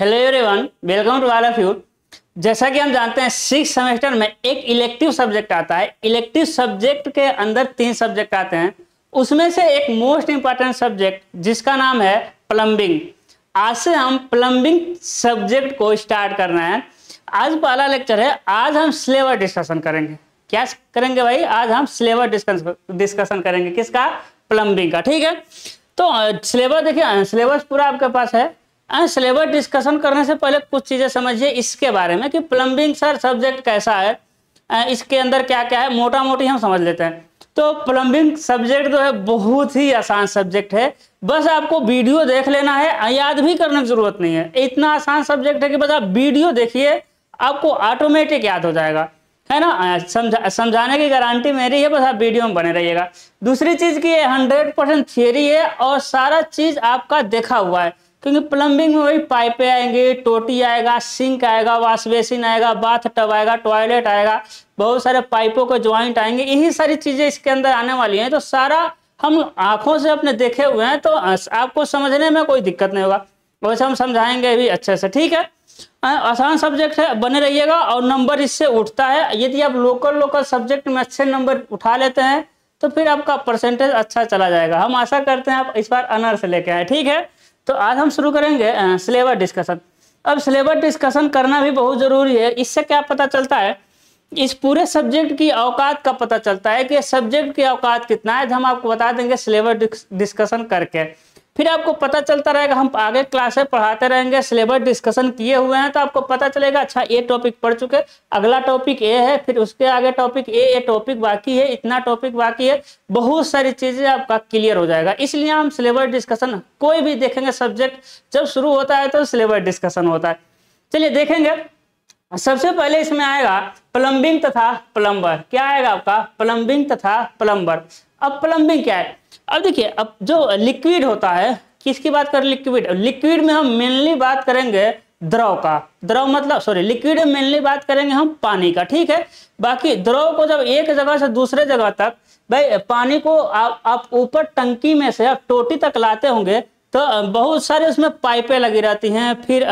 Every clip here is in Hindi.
Hello everyone welcome to all of you जैसा कि हम जानते हैं सिक्स सेमेस्टर में एक इलेक्टिव सब्जेक्ट आता है इलेक्टिव सब्जेक्ट के अंदर तीन सब्जेक्ट आते हैं उसमें से एक मोस्ट इंपॉर्टेंट सब्जेक्ट जिसका नाम है प्लम्बिंग आज से हम प्लम्बिंग सब्जेक्ट को स्टार्ट करना है आज पहला लेक्चर है आज हम सिलेबस डिस्कशन करेंगे क्या करेंगे भाई आज हम सिलेबस डिस्कशन करेंगे किसका प्लम्बिंग का ठीक है तो सिलेबस देखिए सिलेबस पूरा आपके पास है सिलेबस हाँ, डिस्कशन करने से पहले कुछ चीज़ें समझिए इसके बारे में कि प्लम्बिंग सर सब्जेक्ट कैसा है इसके अंदर क्या क्या है मोटा मोटी हम समझ लेते हैं तो प्लम्बिंग सब्जेक्ट जो है बहुत ही आसान सब्जेक्ट है बस आपको वीडियो देख लेना है याद भी करने की जरूरत नहीं है इतना आसान सब्जेक्ट है कि बस आप वीडियो देखिए आपको ऑटोमेटिक याद हो जाएगा है ना समझा समझाने की गारंटी मेरी है बस आप वीडियो में बने रहिएगा दूसरी चीज़ की हंड्रेड परसेंट थियरी है और सारा चीज़ आपका देखा हुआ है क्योंकि प्लम्बिंग में वही पाइपें आएंगी टोटी आएगा सिंक आएगा वॉश बेसिन आएगा बाथ टब आएगा टॉयलेट आएगा बहुत सारे पाइपों के ज्वाइंट आएंगे यही सारी चीज़ें इसके अंदर आने वाली हैं तो सारा हम आंखों से अपने देखे हुए हैं तो आपको समझने में कोई दिक्कत नहीं होगा वैसे हम समझाएंगे भी अच्छे से ठीक है आसान सब्जेक्ट है बने रहिएगा और नंबर इससे उठता है यदि आप लोकल लोकल सब्जेक्ट में अच्छे नंबर उठा लेते हैं तो फिर आपका परसेंटेज अच्छा चला जाएगा हम आशा करते हैं आप इस बार अनर्स लेके आए ठीक है तो आज हम शुरू करेंगे सिलेबस डिस्कशन अब सिलेबस डिस्कशन करना भी बहुत ज़रूरी है इससे क्या पता चलता है इस पूरे सब्जेक्ट की औकात का पता चलता है कि सब्जेक्ट की औकात कितना है तो हम आपको बता देंगे सिलेबस डिस्कशन करके फिर आपको पता चलता रहेगा हम आगे क्लासे पढ़ाते रहेंगे सिलेबस डिस्कशन किए हुए हैं तो आपको पता चलेगा अच्छा ये टॉपिक पढ़ चुके अगला टॉपिक ए है फिर उसके आगे टॉपिक ए ये टॉपिक बाकी है इतना टॉपिक बाकी है बहुत सारी चीज़ें आपका क्लियर हो जाएगा इसलिए हम सिलेबस डिस्कशन कोई भी देखेंगे सब्जेक्ट जब शुरू होता है तो सिलेबस डिस्कशन होता है चलिए देखेंगे सबसे पहले इसमें आएगा प्लम्बिंग तथा प्लम्बर क्या आएगा आपका प्लम्बिंग तथा प्लम्बर अब प्लम्बिंग क्या है अब देखिए अब जो लिक्विड होता है किसकी बात कर लिक्विड लिक्विड में हम मेनली बात करेंगे द्रव का द्रव मतलब सॉरी लिक्विड में मेनली बात करेंगे हम पानी का ठीक है बाकी द्रव को जब एक जगह से दूसरे जगह तक भाई पानी को आप आप ऊपर टंकी में से आप टोटी तक लाते होंगे तो बहुत सारे उसमें पाइपें लगी रहती हैं फिर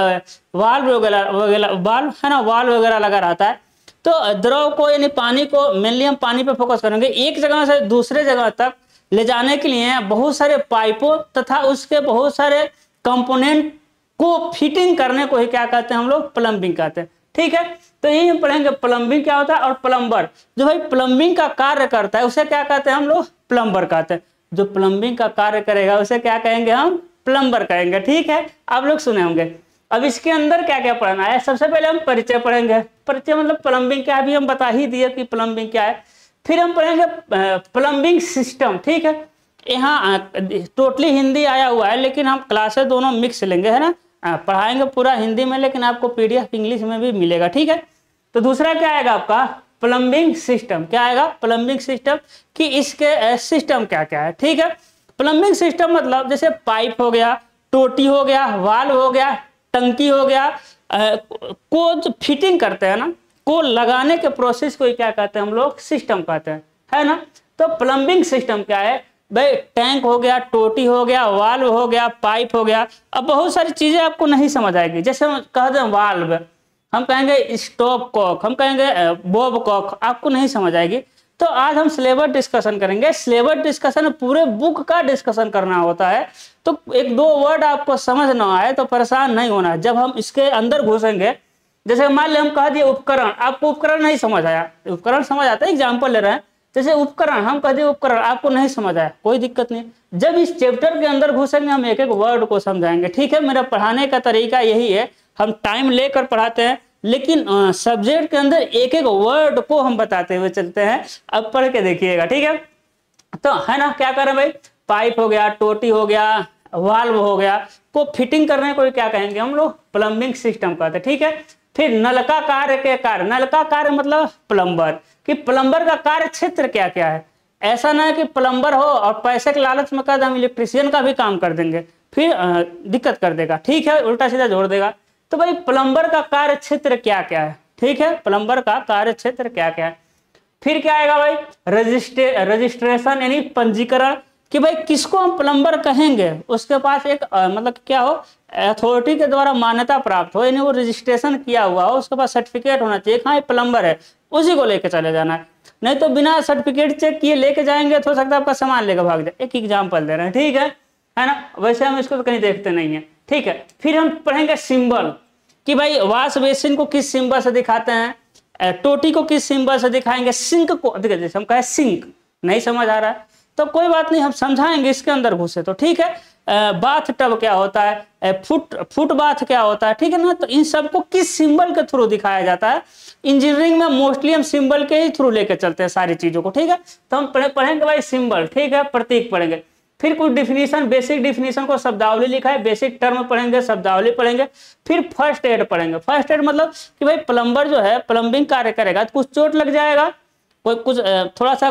वाल्व वगैरह वगैरह वाल्व है ना वाल्व वगैरह लगा रहता है तो द्रव को यानी पानी को मेनली हम पानी पे फोकस करेंगे एक जगह से दूसरे जगह तक ले जाने के लिए बहुत सारे पाइपों तथा उसके बहुत सारे कंपोनेंट को फिटिंग करने को ही क्या कहते हैं हम लोग प्लम्बिंग कहते हैं ठीक है तो यही हम पढ़ेंगे प्लम्बिंग क्या होता है और प्लम्बर जो भाई प्लम्बिंग का कार्य करता है उसे क्या कहते हैं हम लोग प्लम्बर कहते हैं जो प्लम्बिंग का कार्य करेगा उसे क्या कहेंगे हम प्लम्बर कहेंगे ठीक है आप लोग सुने होंगे अब इसके अंदर क्या क्या पढ़ना है सबसे पहले हम परिचय पढ़ेंगे परिचय मतलब प्लम्बिंग क्या अभी हम बता ही दिए कि प्लम्बिंग क्या है फिर हम पढ़ेंगे प्लम्बिंग सिस्टम ठीक है यहाँ टोटली हिंदी आया हुआ है लेकिन हम क्लासेस दोनों मिक्स लेंगे है ना पढ़ाएंगे पूरा हिंदी में लेकिन आपको पीडीएफ इंग्लिश में भी मिलेगा ठीक है तो दूसरा क्या आएगा आपका प्लम्बिंग सिस्टम क्या आएगा प्लम्बिंग सिस्टम कि इसके सिस्टम क्या क्या है ठीक है प्लम्बिंग सिस्टम मतलब जैसे पाइप हो गया टोटी हो गया वाल हो गया टंकी हो गया को जो फिटिंग करते हैं ना को लगाने के प्रोसेस को क्या कहते हैं हम लोग सिस्टम कहते हैं है ना तो प्लम्बिंग सिस्टम क्या है भाई टैंक हो गया टोटी हो गया वाल्व हो गया पाइप हो गया अब बहुत सारी चीजें आपको नहीं समझ आएगी जैसे हम कह दें वाल्व हम कहेंगे स्टॉप कॉक हम कहेंगे बोब कॉक आपको नहीं समझ आएगी तो आज हम सिलेबस डिस्कशन करेंगे सिलेबस डिस्कशन पूरे बुक का डिस्कशन करना होता है तो एक दो वर्ड आपको समझ ना आए तो परेशान नहीं होना जब हम इसके अंदर घुसेंगे जैसे मान ले हम कह दिए उपकरण आपको उपकरण नहीं समझ आया उपकरण समझ आता है एग्जाम्पल ले रहे हैं जैसे उपकरण हम कह दिए उपकरण आपको नहीं समझ आया कोई दिक्कत नहीं जब इस चैप्टर के अंदर घुसेंगे हम एक एक वर्ड को समझाएंगे ठीक है मेरा पढ़ाने का तरीका यही है हम टाइम लेकर पढ़ाते हैं लेकिन सब्जेक्ट के अंदर एक एक वर्ड को हम बताते हुए चलते हैं अब पढ़ के देखिएगा ठीक है तो है ना क्या करें भाई पाइप हो गया टोटी हो गया वाल्व हो गया को फिटिंग करने को क्या कहेंगे हम लोग प्लम्बिंग सिस्टम कहते हैं ठीक है फिर नलका कार्य के कार्य नलका कार्य मतलब प्लम्बर कि प्लम्बर का कार्य क्षेत्र क्या क्या है ऐसा ना है कि प्लम्बर हो और पैसे के लालच में कद हम इलेक्ट्रिशियन का भी काम कर देंगे फिर दिक्कत कर देगा ठीक है उल्टा सीधा जोड़ देगा तो भाई प्लम्बर का कार्य क्षेत्र क्या क्या है ठीक है प्लम्बर का कार्य क्षेत्र क्या क्या है फिर क्या आएगा भाई रजिस्ट्रे रजिस्ट्रेशन यानी पंजीकरण कि भाई किसको हम प्लम्बर कहेंगे उसके पास एक आ, मतलब क्या हो अथॉरिटी के द्वारा मान्यता प्राप्त हो यानी वो रजिस्ट्रेशन किया हुआ हो उसके पास सर्टिफिकेट होना चाहिए हाँ ये प्लम्बर है उसी को लेके चले जाना है नहीं तो बिना सर्टिफिकेट चेक किए लेके जाएंगे तो हो सकता है आपका सामान लेकर भाग जाए एक एग्जाम्पल दे रहे हैं ठीक है है ना वैसे हम इसको तो कहीं देखते नहीं है ठीक है फिर हम पढ़ेंगे सिंबल कि भाई वाश बेसिन को किस सिंबल से दिखाते हैं टोटी को किस सिंबल से दिखाएंगे सिंक को देखिए जैसे हम कहें सिंक नहीं समझ आ रहा है तो कोई बात नहीं हम समझाएंगे इसके अंदर घुसे तो ठीक है बाथ टब क्या होता है फुट फुट बाथ क्या होता है ठीक है ना तो इन सबको किस सिंबल के थ्रू दिखाया जाता है इंजीनियरिंग में मोस्टली हम सिंबल के ही थ्रू लेके चलते हैं सारी चीजों को ठीक है तो हम पढ़ेंगे भाई सिंबल ठीक है प्रतीक पढ़ेंगे फिर कुछ डिफिनीशन बेसिक डिफिनीशन को शब्दावली लिखा है बेसिक टर्म पढ़ेंगे शब्दावली पढ़ेंगे फिर फर्स्ट एड पढ़ेंगे फर्स्ट एड मतलब कि भाई प्लम्बर जो है प्लम्बिंग कार्य करेगा तो कुछ चोट लग जाएगा कोई कुछ थोड़ा सा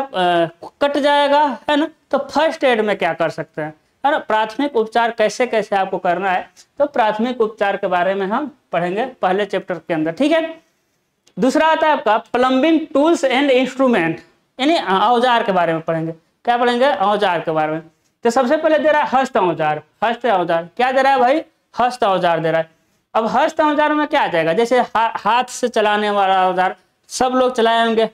कट जाएगा है ना तो फर्स्ट एड में क्या कर सकते हैं है ना प्राथमिक उपचार कैसे कैसे आपको करना है तो प्राथमिक उपचार के बारे में हम पढ़ेंगे पहले चैप्टर के अंदर ठीक है दूसरा आता है आपका प्लम्बिंग टूल्स एंड इंस्ट्रूमेंट यानी औजार के बारे में पढ़ेंगे क्या पढ़ेंगे औजार के बारे में तो सबसे पहले दे रहा है हस्त औजार हस्त औजार क्या दे रहा है भाई हस्त औजार दे रहा है अब हस्त औजार में क्या आ जाएगा जैसे हा, हाथ से चलाने वाला औजार सब लोग चलाए होंगे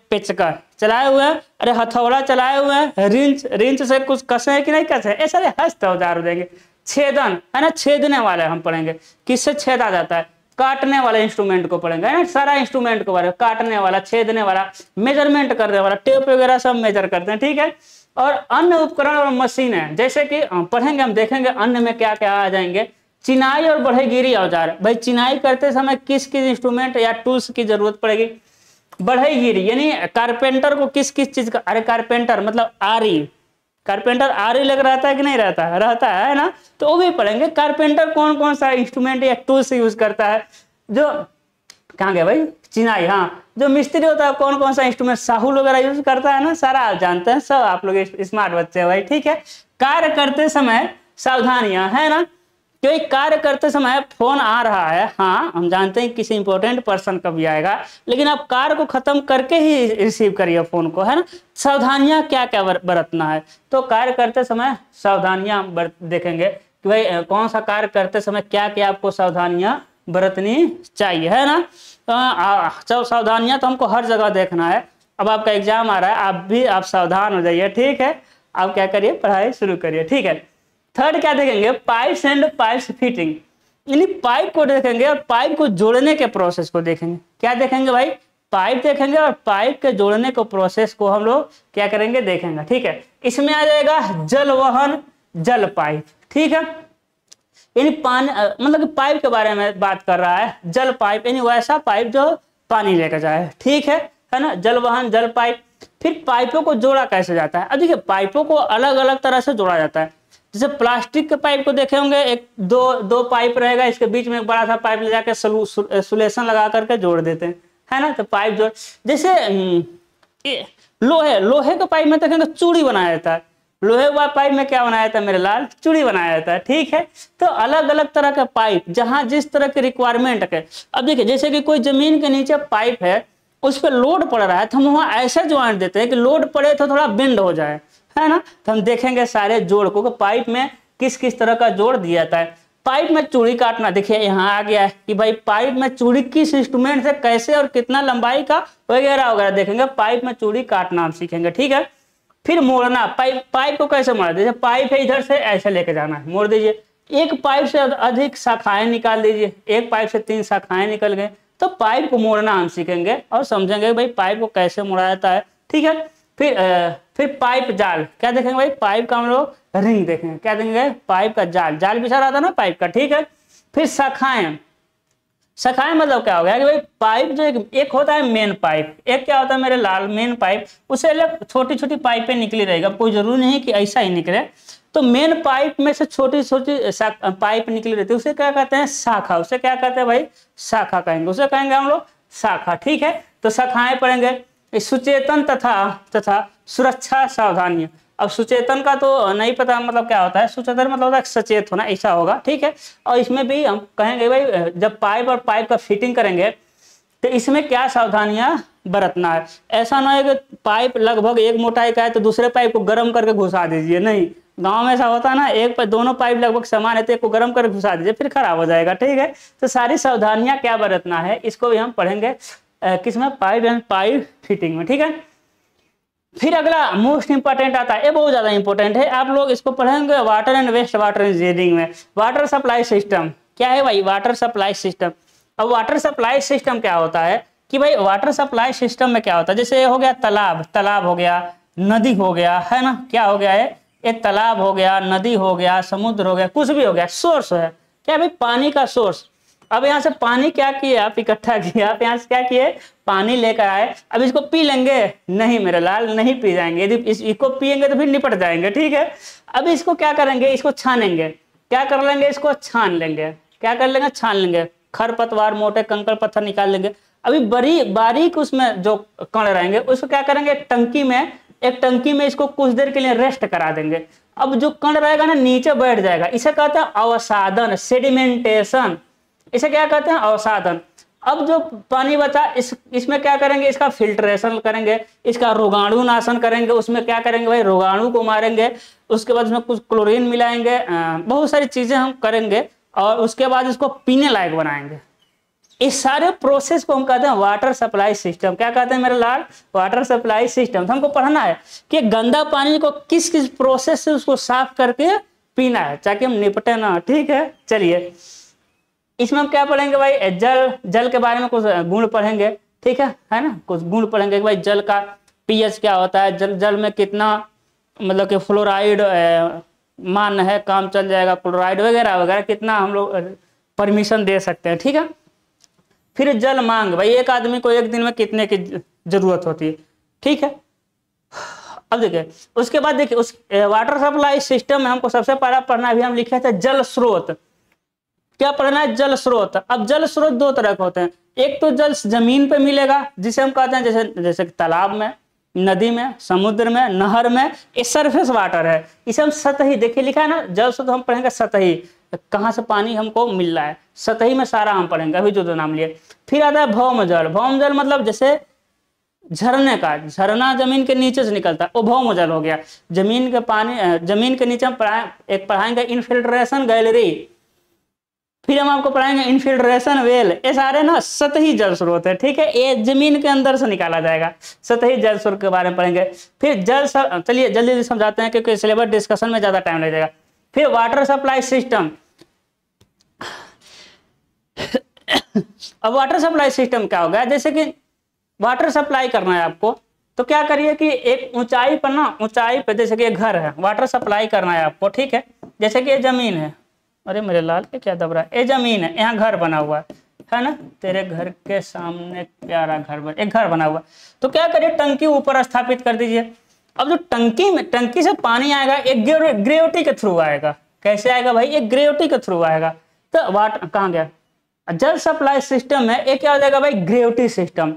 चलाए हुए हैं अरे हथौड़ा चलाए हुए हैं रिंच रिंच से कुछ कसे हैं कि नहीं कसे ऐसे अरे हस्त औजार हो जाएंगे छेदन है ना छेदने वाले हम पढ़ेंगे किससे छेदा जाता है काटने वाले इंस्ट्रूमेंट को पढ़ेंगे है ना सारा इंस्ट्रूमेंट को पढ़ेंगे काटने वाला छेदने वाला मेजरमेंट करने वाला टेप वगैरह सब मेजर करते हैं ठीक है और अन्य उपकरण और मशीन है जैसे कि पढ़ेंगे हम देखेंगे अन्य में क्या क्या आ जाएंगे चिनाई और बढ़ेगिरी औजार भाई चिनाई करते समय किस किस इंस्ट्रूमेंट या टूल्स की जरूरत पड़ेगी बढ़ईगिरी यानी कारपेंटर को किस किस चीज का अरे कारपेंटर मतलब आरी कारपेंटर आरी लग रहता है कि नहीं रहता है रहता है ना तो वो भी पढ़ेंगे कारपेंटर कौन कौन सा इंस्ट्रूमेंट या टूल्स यूज करता है जो कहाँ गया भाई चिनाई हाँ जो मिस्त्री होता है कौन कौन सा इंस्ट्रूमेंट साहुल वगैरह यूज करता है ना सारा आप जानते हैं सब आप लोग स्मार्ट बच्चे हैं भाई ठीक है कार्य करते समय सावधानियां है ना क्योंकि कार्य करते समय फोन आ रहा है हाँ हम जानते हैं किसी इंपोर्टेंट पर्सन का भी आएगा लेकिन आप कार्य को खत्म करके ही रिसीव करिए फोन को है ना सावधानियां क्या क्या बरतना है तो कार्य करते समय सावधानियां देखेंगे कि भाई कौन सा कार्य करते समय क्या क्या आपको सावधानियां बरतनी चाहिए है ना तो सावधानियां तो हमको हर जगह देखना है अब आपका एग्जाम आ रहा है आप भी आप सावधान हो जाइए ठीक है आप क्या करिए पढ़ाई शुरू करिए ठीक है थर्ड क्या देखेंगे पाइप्स एंड पाइप्स फिटिंग यानी पाइप को देखेंगे और पाइप को जोड़ने के प्रोसेस को देखेंगे क्या देखेंगे भाई पाइप देखेंगे और पाइप के जोड़ने को प्रोसेस को हम लोग क्या करेंगे देखेंगे ठीक है इसमें आ जाएगा जल वहन जल पाइप ठीक है यानी पानी मतलब पाइप के बारे में बात कर रहा है जल पाइप यानी वैसा पाइप जो पानी लेकर जाए ठीक है है ना जल वहन जल पाइप फिर पाइपों को जोड़ा कैसे जाता है अब देखिए पाइपों को अलग अलग तरह से जोड़ा जाता है जैसे प्लास्टिक के पाइप को देखे होंगे एक दो दो पाइप रहेगा इसके बीच में एक बड़ा सा पाइप ले जाकर सोलेशन लगा करके जोड़ देते हैं है ना तो पाइप जोड़ जैसे हम्म, लोहे लोहे के पाइप में देखेंगे तो चूड़ी बनाया जाता है लोहे हुआ पाइप में क्या बनाया जाता है मेरे लाल चूड़ी बनाया जाता है ठीक है तो अलग अलग तरह का पाइप जहां जिस तरह के रिक्वायरमेंट है अब देखिए जैसे कि कोई जमीन के नीचे पाइप है उस पर लोड पड़ रहा है तो हम वहां ऐसा ज्वाइंट देते हैं कि लोड पड़े तो थोड़ा बेंड हो जाए है ना तो हम देखेंगे सारे जोड़ को पाइप में किस किस तरह का जोड़ दिया जाता है पाइप में चूड़ी काटना देखिए यहाँ आ गया है कि भाई पाइप में चूड़ी किस इंस्ट्रूमेंट से कैसे और कितना लंबाई का वगैरह वगैरह देखेंगे पाइप में चूड़ी काटना हम सीखेंगे ठीक है फिर मोड़ना पाइप पाइप को कैसे मोड़ा जैसे पाइप है इधर से ऐसे लेके जाना है मोड़ दीजिए एक पाइप से अधिक शाखाएं निकाल दीजिए एक पाइप से तीन शाखाएं निकल गए तो पाइप को मोड़ना हम सीखेंगे और समझेंगे भाई पाइप को कैसे मोड़ा जाता है ठीक है फिर आ, फिर पाइप जाल क्या देखेंगे भाई पाइप का हम लोग रिंग देखेंगे क्या देखेंगे पाइप का जाल जाल बिछा रहा था ना पाइप का ठीक है फिर शाखाएं शाखाएं मतलब क्या हो गया कि भाई पाइप जो एक, एक होता है मेन पाइप एक क्या होता है मेरे लाल मेन पाइप उसे अलग छोटी छोटी पाइपें निकली रहेगा कोई जरूरी नहीं कि ऐसा ही निकले तो मेन पाइप में से छोटी छोटी पाइप निकली रहती है उसे क्या कहते हैं शाखा उसे क्या कहते हैं भाई शाखा कहेंगे उसे कहेंगे हम लोग शाखा ठीक है तो शाखाएं पड़ेंगे सुचेतन तथा तथा सुरक्षा सावधानी अब सुचेतन का तो नहीं पता मतलब क्या होता है सुचेतन मतलब होता है सचेत होना ऐसा होगा ठीक है और इसमें भी हम कहेंगे भाई जब पाइप और पाइप का फिटिंग करेंगे तो इसमें क्या सावधानियां बरतना है ऐसा ना है कि पाइप लगभग एक मोटाई का है तो दूसरे पाइप को गर्म करके घुसा दीजिए नहीं गांव में ऐसा होता है ना एक पर दोनों पाइप लगभग समान है तो एक को गर्म करके घुसा दीजिए फिर खराब हो जाएगा ठीक है तो सारी सावधानियां क्या बरतना है इसको भी हम पढ़ेंगे किस में पाइप एंड पाइप फिटिंग में ठीक है फिर अगला मोस्ट इंपॉर्टेंट आता है ये बहुत ज्यादा इंपॉर्टेंट है आप लोग इसको पढ़ेंगे water and waste water engineering में वाटर सप्लाई सिस्टम क्या है भाई वाटर सप्लाई सिस्टम अब वाटर सप्लाई सिस्टम क्या होता है कि भाई वाटर सप्लाई सिस्टम में क्या होता है जैसे हो गया तालाब तालाब हो गया नदी हो गया है ना क्या हो गया है ये तालाब हो गया नदी हो गया समुद्र हो गया कुछ भी हो गया सोर्स है क्या भाई पानी का सोर्स अब यहाँ से पानी क्या किए आप इकट्ठा किए आप यहाँ से क्या किए पानी लेकर आए अब इसको पी लेंगे नहीं मेरा लाल नहीं पी जाएंगे यदि इस, इसको पियेंगे तो फिर निपट जाएंगे ठीक है अब इसको क्या करेंगे इसको छानेंगे क्या कर लेंगे इसको छान लेंगे क्या कर लेंगे छान लेंगे खर पतवार मोटे कंकड़ पत्थर निकाल लेंगे अभी बड़ी बारीक उसमें जो कण रहेंगे उसको क्या करेंगे टंकी में एक टंकी में इसको कुछ देर के लिए रेस्ट करा देंगे अब जो कण रहेगा ना नीचे बैठ जाएगा इसे कहते हैं अवसादन सेडिमेंटेशन इसे क्या कहते हैं अवसाधन अब जो पानी बचा इस इसमें क्या करेंगे इसका फिल्ट्रेशन करेंगे इसका रोगाणु नाशन करेंगे उसमें क्या करेंगे भाई रोगाणु को मारेंगे उसके बाद उसमें कुछ क्लोरीन मिलाएंगे बहुत सारी चीजें हम करेंगे और उसके बाद इसको पीने लायक बनाएंगे इस सारे प्रोसेस को हम कहते हैं वाटर सप्लाई सिस्टम क्या कहते हैं मेरे लाल वाटर सप्लाई सिस्टम हमको पढ़ना है कि गंदा पानी को किस किस प्रोसेस से उसको साफ करके पीना है ताकि हम निपटे ना ठीक है चलिए इसमें हम क्या पढ़ेंगे भाई जल जल के बारे में कुछ गुण पढ़ेंगे ठीक है है ना कुछ गुण पढ़ेंगे कि भाई जल का पीएच क्या होता है जल जल में कितना मतलब कि फ्लोराइड मान है काम चल जाएगा क्लोराइड वगैरह वगैरह कितना हम लोग परमिशन दे सकते हैं ठीक है फिर जल मांग भाई एक आदमी को एक दिन में कितने की जरूरत होती है ठीक है अब देखिए उसके बाद देखिए उस वाटर सप्लाई सिस्टम में हमको सबसे पहला पढ़ना अभी हम लिखे थे जल स्रोत क्या पढ़ना है जल स्रोत अब जल स्रोत दो तरह के होते हैं एक तो जल जमीन पे मिलेगा जिसे हम कहते हैं जैसे जैसे तालाब में नदी में समुद्र में नहर में ये सरफेस वाटर है इसे हम सतही देखिए लिखा है ना जल स्रोत हम पढ़ेंगे सतही कहाँ से पानी हमको मिल रहा है सतही में सारा हम पढ़ेंगे अभी जो दो नाम लिए फिर आता है भौम जल भौम जल मतलब जैसे झरने का झरना जमीन के नीचे से निकलता है वो भौम जल हो गया जमीन के पानी जमीन के नीचे हम पढ़ाए एक पढ़ाएंगे इनफिल्ट्रेशन गैलरी फिर हम आपको पढ़ाएंगे इनफिल्ट्रेशन वेल ये सारे ना सतही जल स्रोत है ठीक है ये जमीन के अंदर से निकाला जाएगा सतही जल स्रोत के बारे में पढ़ेंगे फिर जल चलिए जल्दी जल्दी समझाते हैं क्योंकि सिलेबस डिस्कशन में ज़्यादा टाइम लगेगा फिर वाटर सप्लाई सिस्टम अब वाटर सप्लाई सिस्टम क्या होगा जैसे कि वाटर सप्लाई करना है आपको तो क्या करिए कि एक ऊंचाई पर ना ऊंचाई पर जैसे कि घर है वाटर सप्लाई करना है आपको ठीक है जैसे कि ये जमीन है अरे मेरे लाल ये क्या दबरा ये जमीन है यहाँ घर बना हुआ है है ना तेरे घर के सामने प्यारा घर बना एक घर बना हुआ तो क्या करिए टंकी ऊपर स्थापित कर दीजिए अब जो टंकी में टंकी से पानी आएगा एक ग्रेविटी के थ्रू आएगा कैसे आएगा भाई एक ग्रेविटी के थ्रू आएगा तो वाट कहाँ गया जल सप्लाई सिस्टम है एक क्या हो जाएगा भाई ग्रेविटी सिस्टम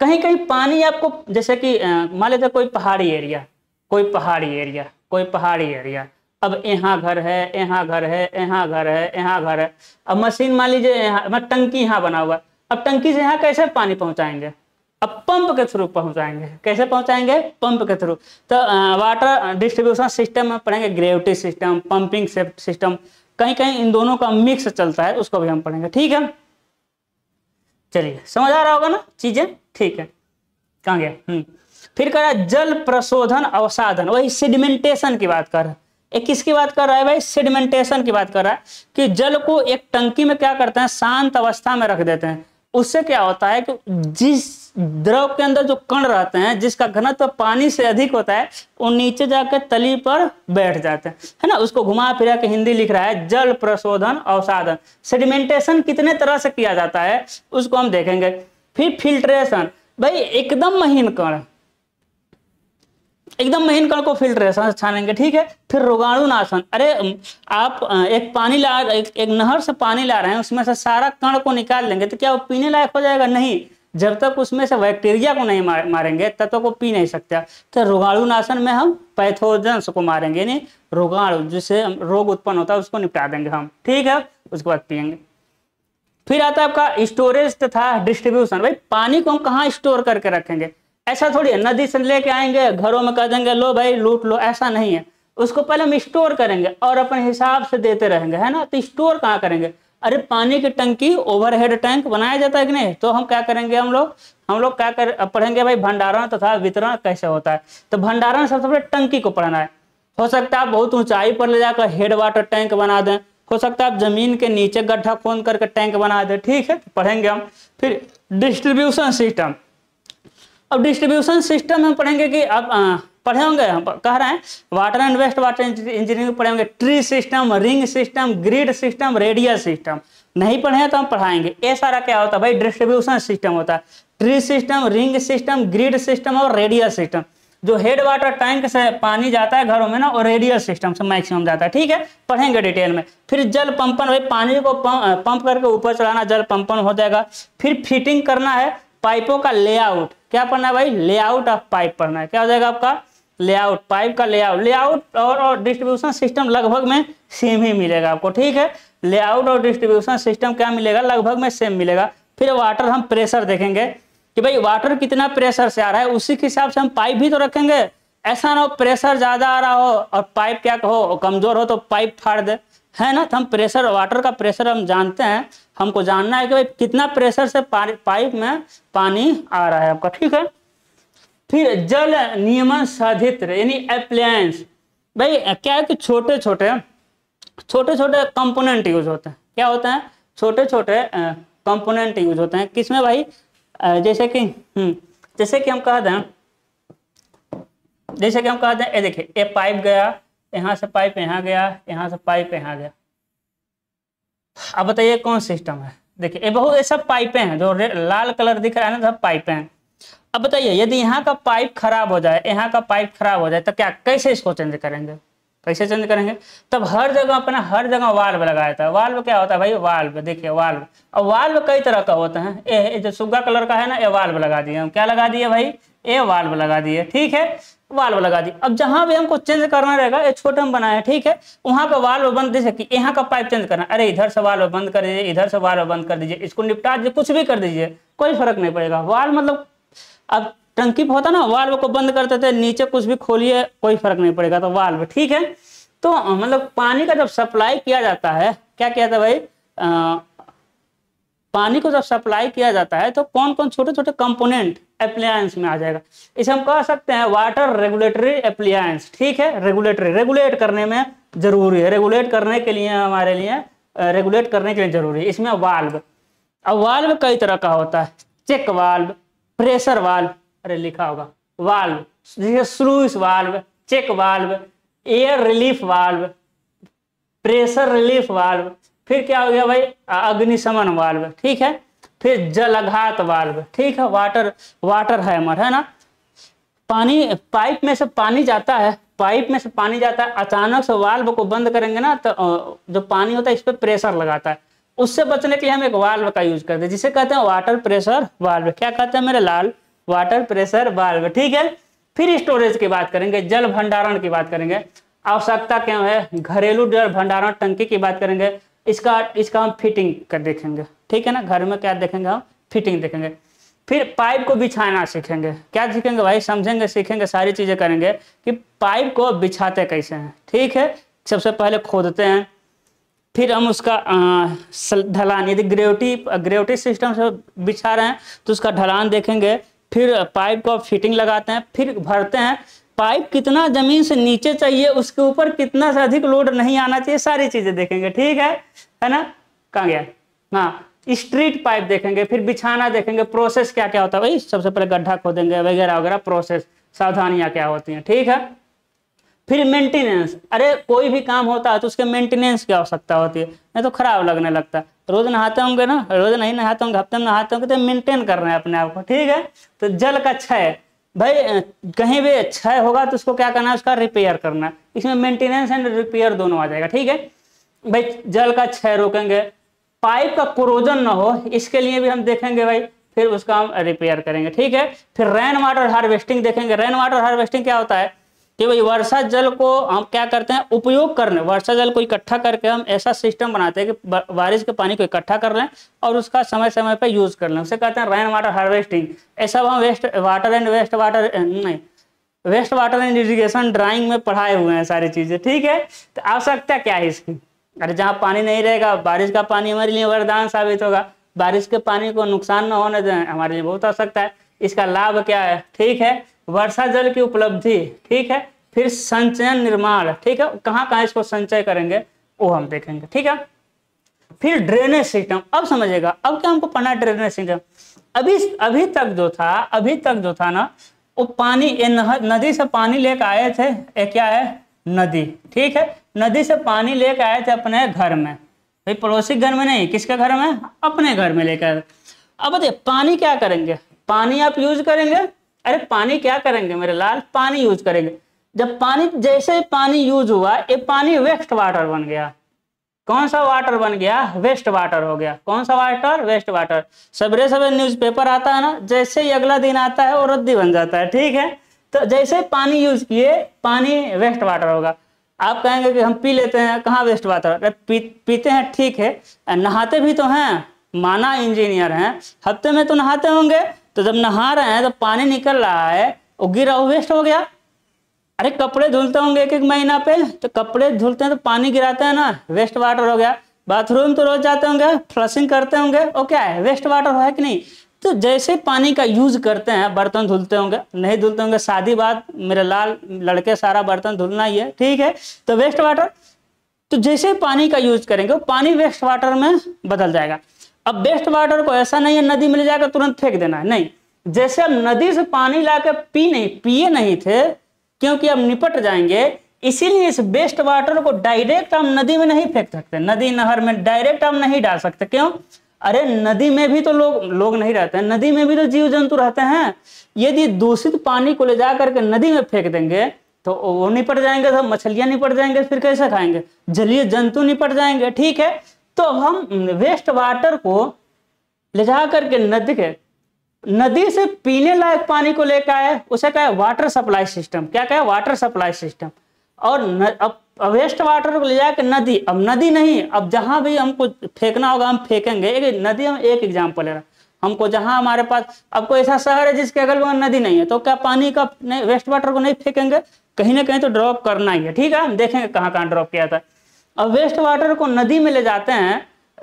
कहीं कहीं पानी आपको जैसे कि मान लेते कोई पहाड़ी एरिया कोई पहाड़ी एरिया कोई पहाड़ी एरिया अब यहाँ घर है यहाँ घर है यहाँ घर है यहाँ घर है अब मशीन मान लीजिए यहाँ मतलब टंकी यहाँ बना हुआ अब टंकी से यहाँ कैसे पानी पहुंचाएंगे अब पंप के थ्रू पहुंचाएंगे कैसे पहुंचाएंगे पंप के थ्रू तो वाटर डिस्ट्रीब्यूशन सिस्टम में पढ़ेंगे ग्रेविटी सिस्टम पंपिंग सिस्टम कहीं कहीं इन दोनों का मिक्स चलता है उसको भी हम पढ़ेंगे ठीक है चलिए समझ आ रहा होगा ना चीजें ठीक है कहाँ गया हम्म। फिर कह रहा है जल प्रशोधन अवसाधन वही सिडिमेंटेशन की बात कर रहा एक किसकी बात कर रहा है भाई सेडिमेंटेशन की बात कर रहा है कि जल को एक टंकी में क्या करते हैं शांत अवस्था में रख देते हैं उससे क्या होता है कि जिस द्रव के अंदर जो कण रहते हैं जिसका घनत्व तो पानी से अधिक होता है वो नीचे जाकर तली पर बैठ जाते हैं है ना उसको घुमा फिरा के हिंदी लिख रहा है जल प्रशोधन अवसाधन सेडिमेंटेशन कितने तरह से किया जाता है उसको हम देखेंगे फिर फिल्ट्रेशन भाई एकदम महीन कण एकदम महीन कण को फिल्ट्रेशन छानेंगे ठीक है फिर नाशन अरे आप एक पानी ला एक, एक नहर से पानी ला रहे हैं उसमें से सारा कण को निकाल लेंगे तो क्या वो पीने लायक हो जाएगा नहीं जब तक उसमें से बैक्टीरिया को नहीं मार, मारेंगे तब तक तो वो पी नहीं सकता तो रोगाणुनाशन में हम पैथोजेंस को मारेंगे यानी रोगाणु जिससे रोग उत्पन्न होता है उसको निपटा देंगे हम ठीक है उसके बाद पियेंगे फिर आता है आपका स्टोरेज तथा डिस्ट्रीब्यूशन भाई पानी को हम कहाँ स्टोर करके रखेंगे ऐसा थोड़ी है नदी से लेके आएंगे घरों में कह देंगे लो भाई लूट लो ऐसा नहीं है उसको पहले हम स्टोर करेंगे और अपने हिसाब से देते रहेंगे है ना तो स्टोर कहाँ करेंगे अरे पानी की टंकी ओवरहेड टैंक बनाया जाता है कि नहीं तो हम क्या करेंगे हम लोग हम लोग क्या कर पढ़ेंगे भाई भंडारण तथा तो वितरण कैसे होता है तो भंडारण सबसे पहले टंकी को पढ़ना है हो सकता है बहुत ऊंचाई पर ले जाकर हेड वाटर टैंक बना दें हो सकता है आप जमीन के नीचे गड्ढा खोद करके टैंक बना दें ठीक है पढ़ेंगे हम फिर डिस्ट्रीब्यूशन सिस्टम अब डिस्ट्रीब्यूशन सिस्टम हम पढ़ेंगे कि अब पढ़े होंगे हम कह रहे हैं water and waste water engineering पढ़े होंगे tree system ring system grid system radial system नहीं पढ़े हैं तो हम पढ़ाएंगे ये सारा क्या होता है भाई डिस्ट्रीब्यूशन सिस्टम होता है tree system ring system grid system और रेडियल सिस्टम जो हेड वाटर टैंक से पानी जाता है घरों में ना और रेडियल सिस्टम से मैक्सिमम जाता है ठीक है पढ़ेंगे डिटेल में फिर जल पंपन भाई पानी को पंप करके ऊपर चलाना जल पंपन हो जाएगा फिर फिटिंग करना है पाइपों का लेआउट क्या पढ़ना है भाई लेआउट ऑफ पाइप पढ़ना है क्या हो जाएगा आपका लेआउट पाइप का लेआउट लेआउट और, और डिस्ट्रीब्यूशन सिस्टम लगभग में सेम ही मिलेगा आपको ठीक है लेआउट और डिस्ट्रीब्यूशन सिस्टम क्या मिलेगा लगभग में सेम मिलेगा फिर वाटर हम प्रेशर देखेंगे कि भाई वाटर कितना प्रेशर से आ रहा है उसी के हिसाब से हम पाइप भी तो रखेंगे ऐसा ना हो प्रेशर ज्यादा आ रहा हो और पाइप क्या हो कमजोर हो तो पाइप फाड़ दे है ना तो हम प्रेशर वाटर का प्रेशर हम जानते हैं हमको जानना है कि भाई कितना प्रेशर से पाइप में पानी आ रहा है आपका ठीक है फिर जल नियमन साधित्र यानी एप्लायंस भाई क्या है कि छोटे छोटे छोटे छोटे कंपोनेंट यूज होते हैं क्या होते हैं छोटे छोटे कंपोनेंट यूज होते हैं किसमें भाई जैसे कि हम्म, जैसे कि हम कह दें जैसे कि हम कह दें ये देखिए ये पाइप गया यहाँ से पाइप यहाँ गया यहाँ से पाइप यहाँ गया अब बताइए कौन सिस्टम है देखिए ये बहुत ये सब पाइपें हैं जो लाल कलर दिख रहा है ना सब पाइपें हैं अब बताइए यदि यहाँ का पाइप खराब हो जाए यहाँ का पाइप खराब हो जाए तो क्या कैसे इसको चेंज करेंगे कैसे चेंज करेंगे तब हर जगह अपना हर जगह वाल्व लगाया जाता है वाल्व क्या होता है भाई वाल्व देखिए वाल्व अब वाल्व कई तरह का होता है ये जो सुग्गा कलर का है ना ये वाल्व लगा दिए हम क्या लगा दिए भाई ए वाल्व लगा दिए ठीक है वाल्व लगा दी अब जहां भी हमको चेंज करना रहेगा ये छोटे हम बनाया ठीक है वहां पर वाल्व बंद दे सकती यहाँ का पाइप चेंज करना अरे इधर से वाल्व बंद कर दीजिए इधर से वाल्व बंद कर दीजिए इसको निपटा दीजिए कुछ भी कर दीजिए कोई फर्क नहीं पड़ेगा वाल्व मतलब अब टंकी होता ना वाल्व को बंद करते थे नीचे कुछ भी खोलिए कोई फर्क नहीं पड़ेगा तो वाल्व ठीक है तो मतलब पानी का जब सप्लाई किया जाता है क्या किया था भाई आ, पानी को जब सप्लाई किया जाता है तो कौन कौन छोटे छोटे कंपोनेंट एप्लायंस में आ जाएगा इसे हम कह सकते हैं वाटर रेगुलेटरी एप्लायंस ठीक है रेगुलेटरी रेगुलेट करने में जरूरी है रेगुलेट करने के लिए हमारे लिए रेगुलेट करने के लिए जरूरी है इसमें वाल्व अब वाल्व कई तरह का होता है चेक वाल्व प्रेशर वाल्व अरे लिखा होगा वाल्व जैसे sluice valve check valve air relief valve pressure relief valve फिर क्या हो गया भाई अग्निशमन वाल्व ठीक है फिर जलघात वाल्व ठीक है वाटर वाटर हैमर है ना पानी पाइप में से पानी जाता है पाइप में से पानी जाता है अचानक से वाल्व को बंद करेंगे ना तो जो पानी होता है इस पर प्रेशर लगाता है उससे बचने के लिए हम एक वाल्व का यूज करते हैं जिसे कहते हैं वाटर प्रेशर वाल्व क्या कहते हैं मेरे लाल वाटर प्रेशर वाल्व ठीक है फिर स्टोरेज की बात करेंगे जल भंडारण की बात करेंगे आवश्यकता क्यों है घरेलू जल भंडारण टंकी की बात करेंगे इसका इसका हम फिटिंग कर देखेंगे ठीक है ना घर में क्या देखेंगे हम फिटिंग देखेंगे फिर पाइप को बिछाना सीखेंगे क्या सीखेंगे भाई समझेंगे सीखेंगे सारी चीज़ें करेंगे कि पाइप को बिछाते कैसे हैं ठीक है सबसे पहले खोदते हैं फिर हम उसका ढलान यदि ग्रेविटी ग्रेविटी सिस्टम से बिछा रहे हैं तो उसका ढलान देखेंगे फिर पाइप को फिटिंग लगाते हैं फिर भरते हैं पाइप कितना जमीन से नीचे चाहिए उसके ऊपर कितना से अधिक लोड नहीं आना चाहिए सारी चीजें देखेंगे ठीक है है ना कहा गया हाँ स्ट्रीट पाइप देखेंगे फिर बिछाना देखेंगे प्रोसेस क्या क्या होता है भाई सबसे पहले गड्ढा खोदेंगे वगैरह वगैरह प्रोसेस सावधानियां क्या होती हैं ठीक है फिर मेंटेनेंस अरे कोई भी काम होता है तो उसके मेंटेनेंस की आवश्यकता होती है नहीं तो खराब लगने लगता है रोज नहाते होंगे ना रोज नहीं नहाते होंगे हफ्ते में नहाते होंगे तो मेंटेन करना है अपने आप को ठीक है तो जल का क्षय भाई कहीं भी क्षय होगा तो उसको क्या करना है उसका रिपेयर करना इसमें मेंटेनेंस एंड रिपेयर दोनों आ जाएगा ठीक है भाई जल का क्षय रोकेंगे पाइप का क्रोजन ना हो इसके लिए भी हम देखेंगे भाई फिर उसका हम रिपेयर करेंगे ठीक है फिर रेन वाटर हार्वेस्टिंग देखेंगे रेन वाटर हार्वेस्टिंग क्या होता है कि भाई वर्षा जल को हम क्या करते हैं उपयोग करने वर्षा जल को इकट्ठा करके हम ऐसा सिस्टम बनाते हैं कि बारिश के पानी को इकट्ठा कर लें और उसका समय समय पर यूज कर लें उसे कहते हैं रेन वाटर हार्वेस्टिंग ऐसा हम waste water and waste water नहीं waste water and irrigation drawing में पढ़ाए हुए हैं सारी चीजें ठीक है तो आवश्यकता क्या है इसकी अरे जहाँ पानी नहीं रहेगा बारिश का पानी हमारे लिए वरदान साबित होगा बारिश के पानी को नुकसान न होने दें हमारे लिए बहुत आवश्यकता है इसका लाभ क्या है ठीक है वर्षा जल की उपलब्धि ठीक है फिर संचयन निर्माण ठीक है कहाँ कहाँ इसको संचय करेंगे वो हम देखेंगे ठीक है फिर ड्रेनेज सिस्टम अब समझेगा अब क्या हमको पढ़ना है ड्रेनेज सिस्टम अभी अभी तक जो था अभी तक जो था ना वो पानी नदी से पानी लेकर आए थे ये क्या है नदी ठीक है नदी से पानी लेकर आए थे अपने घर में भाई पड़ोसी घर में नहीं किसके घर में अपने घर में लेकर अब बताइए पानी क्या करेंगे पानी आप यूज करेंगे अरे पानी क्या करेंगे मेरे लाल पानी यूज करेंगे जब पानी जैसे पानी यूज हुआ ये पानी वेस्ट वाटर बन गया कौन सा वाटर बन गया वेस्ट वाटर हो गया कौन सा वाटर वेस्ट वाटर सवेरे सवेरे पेपर आता है ना जैसे ही अगला दिन आता है वो रद्दी बन जाता है ठीक है तो जैसे पानी यूज किए पानी वेस्ट वाटर होगा आप कहेंगे कि हम पी लेते हैं कहाँ वेस्ट वाटर पी, पीते हैं ठीक है नहाते भी तो हैं माना इंजीनियर हैं हफ्ते में तो नहाते होंगे तो जब नहा रहे हैं तो पानी निकल रहा है वो गिरा वो वेस्ट हो गया अरे कपड़े धुलते होंगे एक एक महीना पे तो कपड़े धुलते हैं तो पानी गिराते हैं ना वेस्ट वाटर हो गया बाथरूम तो रोज जाते होंगे फ्लशिंग करते होंगे वो क्या है वेस्ट वाटर है कि नहीं तो जैसे पानी का यूज करते हैं बर्तन धुलते होंगे नहीं धुलते होंगे शादी बात मेरे लाल लड़के सारा बर्तन धुलना ही है ठीक है तो वेस्ट वाटर तो जैसे पानी का यूज करेंगे वो पानी वेस्ट वाटर में बदल जाएगा अब वेस्ट वाटर को ऐसा नहीं है नदी में ले जाकर तुरंत फेंक देना है नहीं जैसे हम नदी से पानी कर पी नहीं पिए नहीं थे क्योंकि हम निपट जाएंगे इसीलिए इस वेस्ट वाटर को डायरेक्ट हम नदी में नहीं फेंक सकते नदी नहर में डायरेक्ट हम नहीं डाल सकते क्यों अरे नदी में भी तो लोग लोग नहीं रहते हैं नदी में भी तो जीव जंतु रहते हैं यदि दूषित पानी को ले जा करके नदी में फेंक देंगे तो वो निपट जाएंगे तो मछलियां निपट जाएंगे फिर कैसे खाएंगे जलीय जंतु निपट जाएंगे ठीक है तो हम वेस्ट वाटर को ले जा करके नदी के नदी से पीने लायक पानी को लेकर आए उसे कहे वाटर सप्लाई सिस्टम क्या कहे वाटर सप्लाई सिस्टम और न, अब वेस्ट वाटर को ले जाकर नदी अब नदी नहीं अब जहां भी हमको फेंकना होगा हम फेंकेंगे एक नदी हम एक एग्जाम्पल ले रहा हमको जहां हमारे पास अब कोई ऐसा शहर है जिसके अगल बगल नदी नहीं है तो क्या पानी का नहीं वेस्ट वाटर को नहीं फेंकेंगे कहीं ना कहीं तो ड्रॉप करना ही है ठीक है हम देखेंगे कहाँ कहाँ ड्रॉप किया था अब वेस्ट वाटर को नदी में ले जाते हैं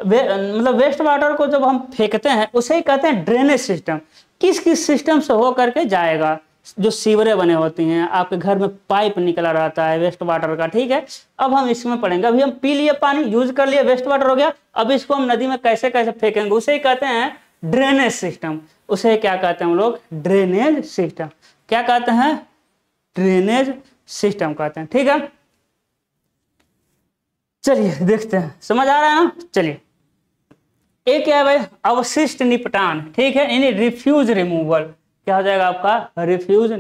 वे, मतलब वेस्ट वाटर को जब हम फेंकते हैं उसे ही कहते हैं ड्रेनेज सिस्टम किस किस सिस्टम से होकर के जाएगा जो सीवरे बने होती हैं आपके घर में पाइप निकला रहता है वेस्ट वाटर का ठीक है अब हम इसमें पड़ेंगे अभी हम पी लिए पानी यूज कर लिए वेस्ट वाटर हो गया अब इसको हम नदी में कैसे कैसे फेंकेंगे उसे ही कहते हैं ड्रेनेज सिस्टम उसे क्या कहते हैं हम लोग ड्रेनेज सिस्टम क्या कहते हैं ड्रेनेज सिस्टम कहते हैं ठीक है चलिए देखते हैं समझ आ रहा है ना चलिए एक क्या है भाई अवशिष्ट निपटान ठीक है यानी रिफ्यूज रिमूवल क्या हो जाएगा आपका रिफ्यूज